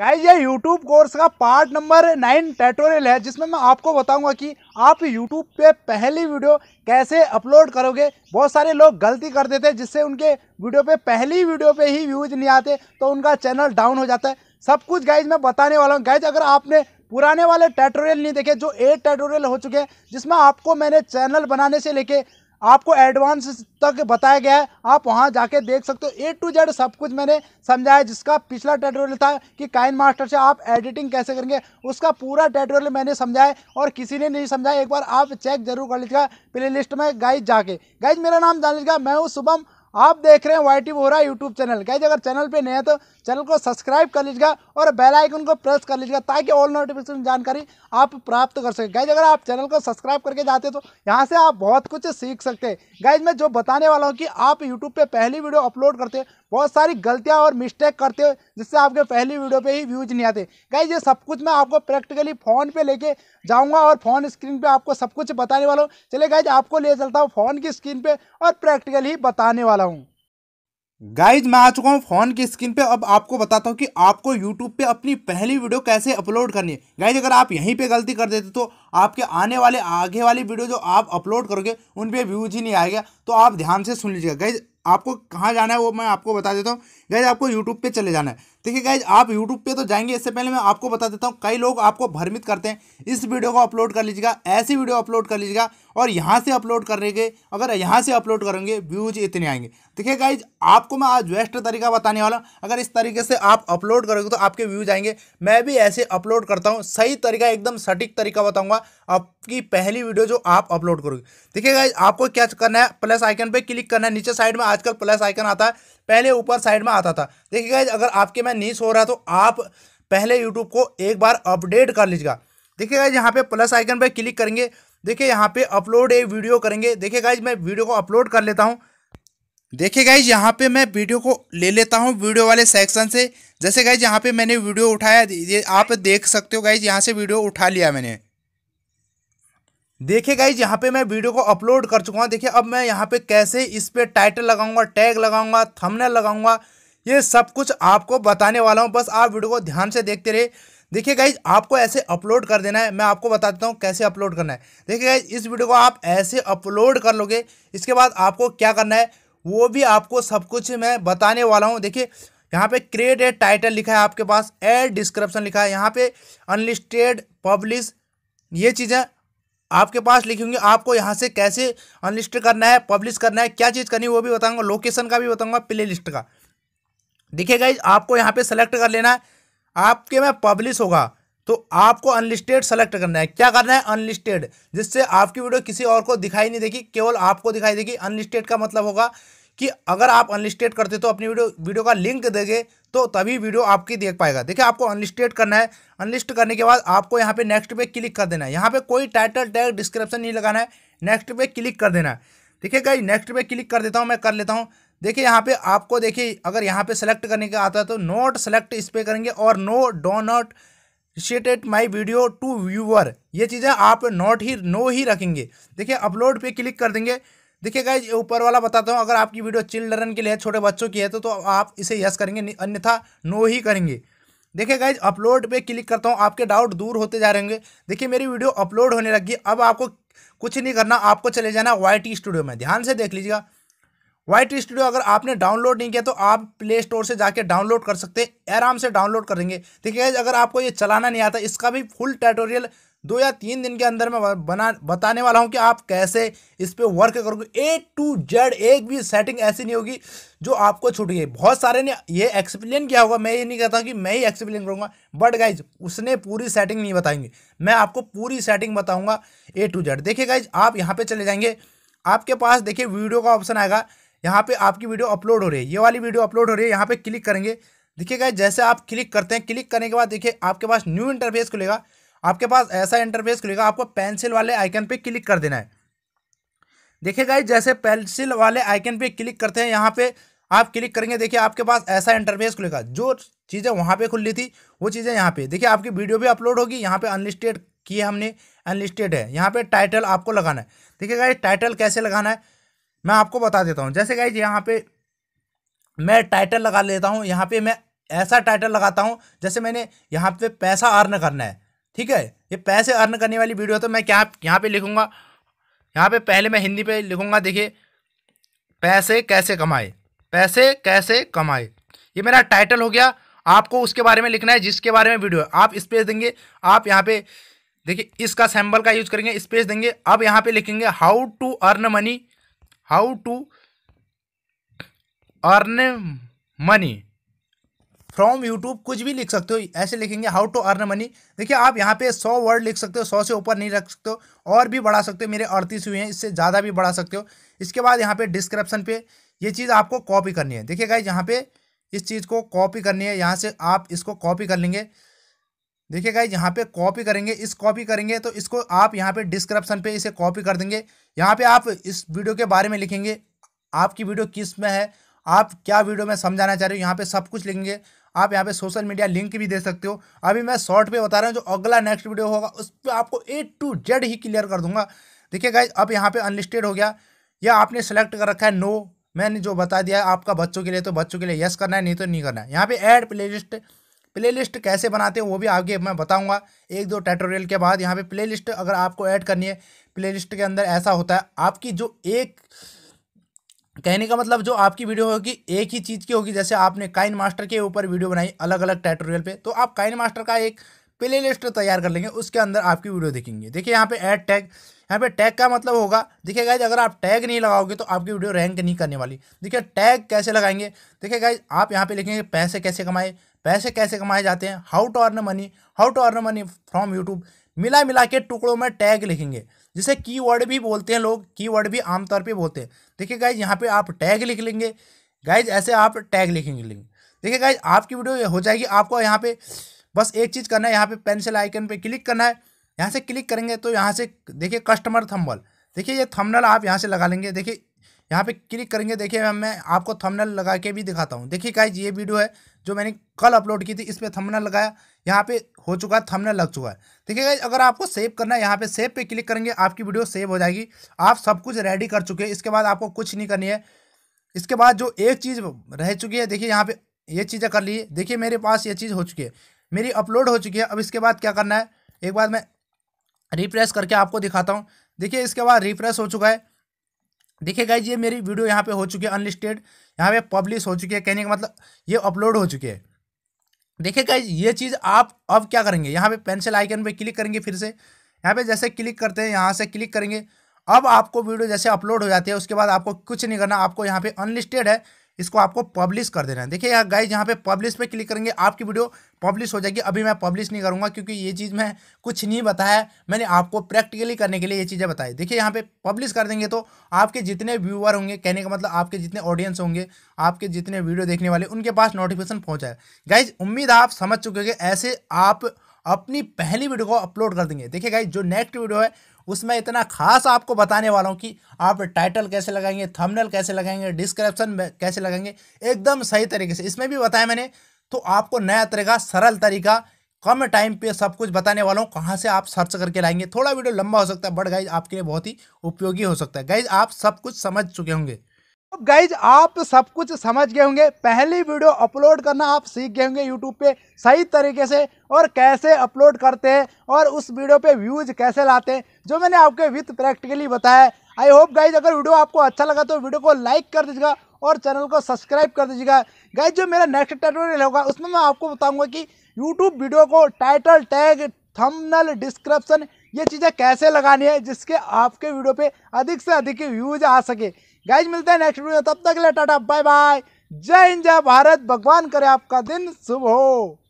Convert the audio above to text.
guys ये YouTube course का part number nine tutorial है जिसमें मैं आपको बताऊंगा कि आप यूट्यूब पे पहली वीडियो कैसे अपलोड करोगे बहुत सारे लोग गलती कर देते हैं जिससे उनके वीडियो पे पहली वीडियो पे ही व्यूज नहीं आते तो उनका चैनल डाउन हो जाता है सब कुछ गाइज मैं बताने वाला हूँ गाइज अगर आपने पुराने वाले ट्यूटोरियल नहीं देखे जो एट ट्यूटोरियल हो चुके हैं जिसमें आपको मैंने चैनल बनाने से लेके आपको एडवांस तक बताया गया है आप वहां जाके देख सकते हो ए टू जेड सब कुछ मैंने समझाया जिसका पिछला ट्यूटोरियल था कि काइन मास्टर से आप एडिटिंग कैसे करेंगे उसका पूरा ट्यूटोरियल मैंने समझाया और किसी ने नहीं समझाया एक बार आप चेक जरूर कर लीजिएगा प्ले लिस्ट में गाइज जाके गाइज मेरा नाम जान लीजिएगा मैं हूँ शुभम आप देख रहे हैं Y T Vora YouTube channel guys अगर चैनल पे नए हैं तो चैनल को सब्सक्राइब कर लीजिएगा और बेल आइकन को प्रेस कर लीजिएगा ताकि ऑल नोटिफिकेशन जानकारी आप प्राप्त कर सकें गाइज अगर आप चैनल को सब्सक्राइब करके जाते तो यहाँ से आप बहुत कुछ सीख सकते हैं गाइज मैं जो बताने वाला हूँ कि आप यूट्यूब पर पहली वीडियो अपलोड करते बहुत सारी गलतियाँ और मिस्टेक करते हो जिससे आपके पहली वीडियो पे ही व्यूज नहीं आते गाइज ये सब कुछ मैं आपको प्रैक्टिकली फ़ोन पे लेके जाऊंगा और फ़ोन स्क्रीन पे आपको सब कुछ बताने वाला हूँ चले गाइज आपको ले चलता हूँ फ़ोन की स्क्रीन पे और प्रैक्टिकली बताने वाला हूँ गाइज मैं आ चुका हूँ फ़ोन की स्क्रीन पे अब आपको बताता हूँ कि आपको यूट्यूब पे अपनी पहली वीडियो कैसे अपलोड करनी है गाइज अगर आप यहीं पे गलती कर देते तो आपके आने वाले आगे वाली वीडियो जो आप अपलोड करोगे उन पर व्यूज ही नहीं आएगा तो आप ध्यान से सुन लीजिएगा गाइज आपको कहाँ जाना है वो मैं आपको बता देता हूँ गैस आपको यूट्यूब पे चले जाना है देखिए गाइज आप यूट्यूब पे तो जाएंगे इससे पहले मैं आपको बता देता हूँ कई लोग आपको भ्रमित करते हैं इस वीडियो को अपलोड कर लीजिएगा ऐसी वीडियो अपलोड कर लीजिएगा और यहाँ से अपलोड करेंगे अगर यहाँ से अपलोड करेंगे व्यूज इतने आएंगे देखिए गाइज आपको मैं आज बेस्ट तरीका बताने वाला हूँ अगर इस तरीके से आप अपलोड करोगे तो आपके व्यूज आएंगे मैं भी ऐसे अपलोड करता हूँ सही तरीका एकदम सटीक तरीका बताऊँगा आपकी पहली वीडियो जो आप अपलोड करोगे देखिए गाइज आपको क्या करना है प्लस आइकन पर क्लिक करना है नीचे साइड में आजकल प्लस आइकन आता है पहले ऊपर साइड में आता था देखिए गाइज अगर आपके मैं नहीं सो रहा तो आप पहले यूट्यूब को एक बार अपडेट कर लीजिएगा देखिए गाइज यहाँ पे प्लस आइकन पर क्लिक करेंगे देखिए यहाँ पे अपलोड ए वीडियो करेंगे देखिए गाइज मैं वीडियो को अपलोड कर लेता हूँ देखिए गाइज यहाँ पे मैं वीडियो को ले लेता हूँ वीडियो वाले सेक्शन से जैसे गाइज यहाँ पे मैंने वीडियो उठाया ये आप देख सकते हो गाइज यहाँ से वीडियो उठा लिया मैंने देखिए गाइज यहाँ पे मैं वीडियो को अपलोड कर चुका हूँ देखिए अब मैं यहाँ पे कैसे इस पर टाइटल लगाऊंगा टैग लगाऊंगा थंबनेल लगाऊंगा ये सब कुछ आपको बताने वाला हूँ बस आप वीडियो को ध्यान से देखते रहे देखिए गाइज आपको ऐसे अपलोड कर देना है मैं आपको बता देता हूँ कैसे अपलोड करना है देखिए गाइज इस वीडियो को आप ऐसे अपलोड कर लोगे इसके बाद आपको क्या करना है वो भी आपको सब कुछ मैं बताने वाला हूँ देखिए यहाँ पे क्रिएट ए टाइटल लिखा है आपके पास एड डिस्क्रिप्शन लिखा है यहाँ पे अनलिस्टेड पब्लिश ये चीज़ें आपके पास लिखी होंगी आपको यहाँ से कैसे अनलिस्ट करना है पब्लिश करना है क्या चीज़ करनी है वो भी बताऊँगा लोकेशन का भी बताऊँगा प्ले लिस्ट का देखिए गाइज आपको यहाँ पे सेलेक्ट कर लेना है आपके में पब्लिश होगा तो आपको अनलिस्टेड सेलेक्ट करना है क्या करना है अनलिस्टेड जिससे आपकी वीडियो किसी और को दिखाई नहीं देगी केवल आपको दिखाई देगी अनलिस्टेड का मतलब होगा कि अगर आप अनलिस्टेड करते तो अपनी वीडियो वीडियो का लिंक देंगे तो तभी वीडियो आपकी देख पाएगा देखिए आपको अनलिस्टेड करना है अनलिस्ट करने के बाद आपको यहाँ पे नेक्स्ट पे क्लिक कर देना है यहाँ पे कोई टाइटल टैग डिस्क्रिप्शन नहीं लगाना है नेक्स्ट पे क्लिक कर देना है देखिए गाई नेक्स्ट पे क्लिक कर देता हूँ मैं कर लेता हूँ देखिए यहाँ पे आपको देखिए अगर यहाँ पे सेलेक्ट करने का आता है तो नोट सेलेक्ट इस पर करेंगे और no do not shaded my video to viewer ये चीज़ें आप नोट ही नो ही रखेंगे देखिए अपलोड पे क्लिक कर देंगे देखिए गाइज ऊपर वाला बताता हूँ अगर आपकी वीडियो चिल्ड्रन के लिए छोटे बच्चों की है तो, तो आप इसे यस करेंगे अन्यथा नो ही करेंगे देखिए गाइज अपलोड पे क्लिक करता हूँ आपके डाउट दूर होते जा रहे होंगे देखिए मेरी वीडियो अपलोड होने लगी अब आपको कुछ नहीं करना आपको चले जाना वाई टी स्टूडियो में ध्यान से देख लीजिएगा वाइट स्टूडियो अगर आपने डाउनलोड नहीं किया तो आप प्ले स्टोर से जाके डाउनलोड कर सकते हैं आराम से डाउनलोड करेंगे ठीक है अगर आपको ये चलाना नहीं आता इसका भी फुल ट्यूटोरियल दो या तीन दिन के अंदर मैं बना बताने वाला हूँ कि आप कैसे इस पर वर्क करोगे ए टू जेड एक भी सेटिंग ऐसी नहीं होगी जो आपको छूट गई बहुत सारे ने ये एक्सप्लेन किया होगा मैं ये नहीं कहता कि मैं ही एक्सप्लेन करूँगा बट गाइज उसने पूरी सेटिंग नहीं बताएंगे मैं आपको पूरी सेटिंग बताऊँगा ए टू जेड देखिए गाइज आप यहाँ पर चले जाएंगे आपके पास देखिए वीडियो का ऑप्शन आएगा यहाँ पे आपकी वीडियो अपलोड हो रही है ये वाली वीडियो अपलोड हो रही है यहाँ पे क्लिक करेंगे देखिए जैसे आप क्लिक करते हैं क्लिक करने के बाद देखिए आपके पास न्यू इंटरफेस खुलेगा आपके पास ऐसा इंटरफेस खुलेगा आपको पेंसिल वाले आइकन पे क्लिक कर देना है देखिए गाइज जैसे पेंसिल वाले आइकन पे क्लिक करते हैं यहाँ पे आप क्लिक करेंगे देखिए आपके पास ऐसा इंटरफेस खुलेगा जो चीज़ें वहाँ पे खुल रही थी वो चीज़ें यहाँ पे देखिए आपकी वीडियो भी अपलोड होगी यहाँ पे अनलिस्टेड की हमने अनलिस्टेड है यहाँ पे टाइटल आपको लगाना है देखिए गाइज टाइटल कैसे लगाना है मैं आपको बता देता हूँ जैसे गाइज यहाँ पे मैं टाइटल लगा लेता हूँ यहाँ पे मैं ऐसा टाइटल लगाता हूँ जैसे मैंने यहाँ पे पैसा अर्न करना है ठीक है ये पैसे अर्न करने वाली वीडियो तो मैं क्या यहाँ पे लिखूँगा यहाँ पे पहले मैं हिंदी पे लिखूँगा देखिए पैसे कैसे कमाए पैसे कैसे कमाए ये मेरा टाइटल हो गया आपको उसके बारे में लिखना है जिसके बारे में वीडियो है आप स्पेस देंगे आप यहाँ पे देखिए इसका सैम्बल का यूज करेंगे स्पेस देंगे अब यहाँ पे लिखेंगे how to earn money how to earn money from YouTube कुछ भी लिख सकते हो ऐसे लिखेंगे हाउ टू अर्न मनी देखिए आप यहाँ पे सौ वर्ड लिख सकते हो सौ से ऊपर नहीं रख सकते हो और भी बढ़ा सकते हो मेरे अड़तीस हुए हैं इससे ज़्यादा भी बढ़ा सकते हो इसके बाद यहाँ पे डिस्क्रिप्शन पे ये चीज़ आपको कॉपी करनी है देखिए गाइज यहाँ पे इस चीज़ को कॉपी करनी है यहाँ से आप इसको कॉपी कर लेंगे देखिए गाइज यहाँ पे कॉपी करेंगे इस कॉपी करेंगे तो इसको आप यहाँ पे डिस्क्रिप्शन पे इसे कॉपी कर देंगे यहाँ पे आप इस वीडियो के बारे में लिखेंगे आपकी वीडियो किस में है आप क्या वीडियो में समझाना चाह रहे हो यहाँ पे सब कुछ लिखेंगे आप यहाँ पे सोशल मीडिया लिंक भी दे सकते हो अभी मैं शॉर्ट पे बता रहा हूँ जो अगला नेक्स्ट वीडियो होगा उस पर आपको ए टू जेड ही क्लियर कर दूंगा देखिए गाइज अब यहाँ पे अनलिस्टेड हो गया या आपने सेलेक्ट कर रखा है नो मैंने जो बता दिया है आपका बच्चों के लिए तो बच्चों के लिए यस करना है नहीं तो नहीं करना है यहाँ पे एड प्ले प्लेलिस्ट कैसे बनाते हैं वो भी आगे मैं बताऊंगा एक दो ट्यूटोरियल के बाद यहाँ पे प्लेलिस्ट अगर आपको ऐड करनी है प्लेलिस्ट के अंदर ऐसा होता है आपकी जो एक कहने का मतलब जो आपकी वीडियो होगी एक ही चीज़ की होगी जैसे आपने काइन मास्टर के ऊपर वीडियो बनाई अलग अलग ट्यूटोरियल पे तो आप काइन मास्टर का एक प्ले लिस्ट तैयार कर लेंगे उसके अंदर आपकी वीडियो देखेंगे देखिए यहाँ पे ऐड टैग यहाँ पे टैग का मतलब होगा देखिए गाइज अगर आप टैग नहीं लगाओगे तो आपकी वीडियो रैंक नहीं करने वाली देखिए टैग कैसे लगाएंगे देखिए गाइज आप यहाँ पे लिखेंगे पैसे कैसे कमाए पैसे कैसे कमाए जाते हैं how to earn money how to earn money from YouTube मिला मिला के टुकड़ों में टैग लिखेंगे जिसे कीवर्ड भी बोलते हैं लोग कीवर्ड भी आमतौर पे बोलते हैं देखिए गाइज यहाँ पे आप टैग लिख लेंगे गाइज ऐसे आप टैग लिखेंगे लेंगे देखिए गाइज आपकी वीडियो हो जाएगी आपको यहाँ पे बस एक चीज़ करना है यहाँ पे पेंसिल आइकन पे क्लिक करना है यहाँ से क्लिक करेंगे तो यहाँ से देखिए कस्टमर थम्बल देखिए ये थमनल आप यहाँ से लगा लेंगे देखिए यहाँ पे क्लिक करेंगे देखिए मैं आपको थमनल लगा के भी दिखाता हूँ देखिए गाइज ये वीडियो है जो मैंने कल अपलोड की थी इस पर थमना लगाया यहाँ पे हो चुका है थमना लग चुका है ठीक है अगर आपको सेव करना है यहाँ पे सेव पे क्लिक करेंगे आपकी वीडियो सेव हो जाएगी आप सब कुछ रेडी कर चुके हैं इसके बाद आपको कुछ नहीं करनी है इसके बाद जो एक चीज़ रह चुकी है देखिए यहाँ पे ये चीज़ें कर लिए देखिए मेरे पास ये चीज़ हो चुकी है मेरी अपलोड हो चुकी है अब इसके बाद क्या करना है एक बार मैं रिफ्रेश करके आपको दिखाता हूँ देखिए इसके बाद रिफ्रेश हो चुका है देखिए गाइज ये मेरी वीडियो यहाँ पे हो चुकी है अनलिस्टेड यहाँ पे पब्लिश हो चुकी है कहने का मतलब ये अपलोड हो चुकी है देखिए गाइज ये चीज़ आप अब क्या करेंगे यहाँ पे पेंसिल आइकन पे क्लिक करेंगे फिर से यहाँ पे जैसे क्लिक करते हैं यहाँ से क्लिक करेंगे अब आपको वीडियो जैसे अपलोड हो जाती है उसके बाद आपको कुछ नहीं करना आपको यहाँ पे अनलिस्टेड है इसको आपको पब्लिश कर देना है देखिए यार गाइज यहाँ पे पब्लिश पे क्लिक करेंगे आपकी वीडियो पब्लिश हो जाएगी अभी मैं पब्लिश नहीं करूँगा क्योंकि ये चीज़ मैं कुछ नहीं बताया मैंने आपको प्रैक्टिकली करने के लिए ये चीज़ें बताई देखिए यहाँ पे पब्लिश कर देंगे तो आपके जितने व्यूअर होंगे कहने का मतलब आपके जितने ऑडियंस होंगे आपके जितने वीडियो देखने वाले उनके पास नोटिफिकेशन पहुँचाए है गाइज उम्मीद आप समझ चुके ऐसे आप अपनी पहली वीडियो को अपलोड कर देंगे देखिए गाइज जो नेक्स्ट वीडियो है उसमें इतना खास आपको बताने वाला हूँ कि आप टाइटल कैसे लगाएंगे थंबनेल कैसे लगाएंगे डिस्क्रिप्शन कैसे लगाएंगे एकदम सही तरीके से इसमें भी बताया मैंने तो आपको नया तरीका सरल तरीका कम टाइम पे सब कुछ बताने वाला हूँ कहाँ से आप सर्च करके लाएंगे थोड़ा वीडियो लंबा हो सकता है बट गाइज आपके लिए बहुत ही उपयोगी हो सकता है गाइज आप सब कुछ समझ चुके होंगे गाइज आप सब कुछ समझ गए होंगे पहली वीडियो अपलोड करना आप सीख गए होंगे यूट्यूब पे सही तरीके से और कैसे अपलोड करते हैं और उस वीडियो पे व्यूज कैसे लाते हैं जो मैंने आपके विथ प्रैक्टिकली बताया आई होप गाइज अगर वीडियो आपको अच्छा लगा तो वीडियो को लाइक कर दीजिएगा और चैनल को सब्सक्राइब कर दीजिएगा गाइज जो मेरा नेक्स्ट ट्यूटोरियल होगा उसमें मैं आपको बताऊँगा कि यूट्यूब वीडियो को टाइटल टैग थमनल डिस्क्रिप्सन ये चीज़ें कैसे लगानी है जिसके आपके वीडियो पर अधिक से अधिक व्यूज आ सके गाइज मिलते हैं नेक्स्ट वीडियो तब तक ले टाटा बाय बाय जय हिंद जय भारत भगवान करे आपका दिन शुभ हो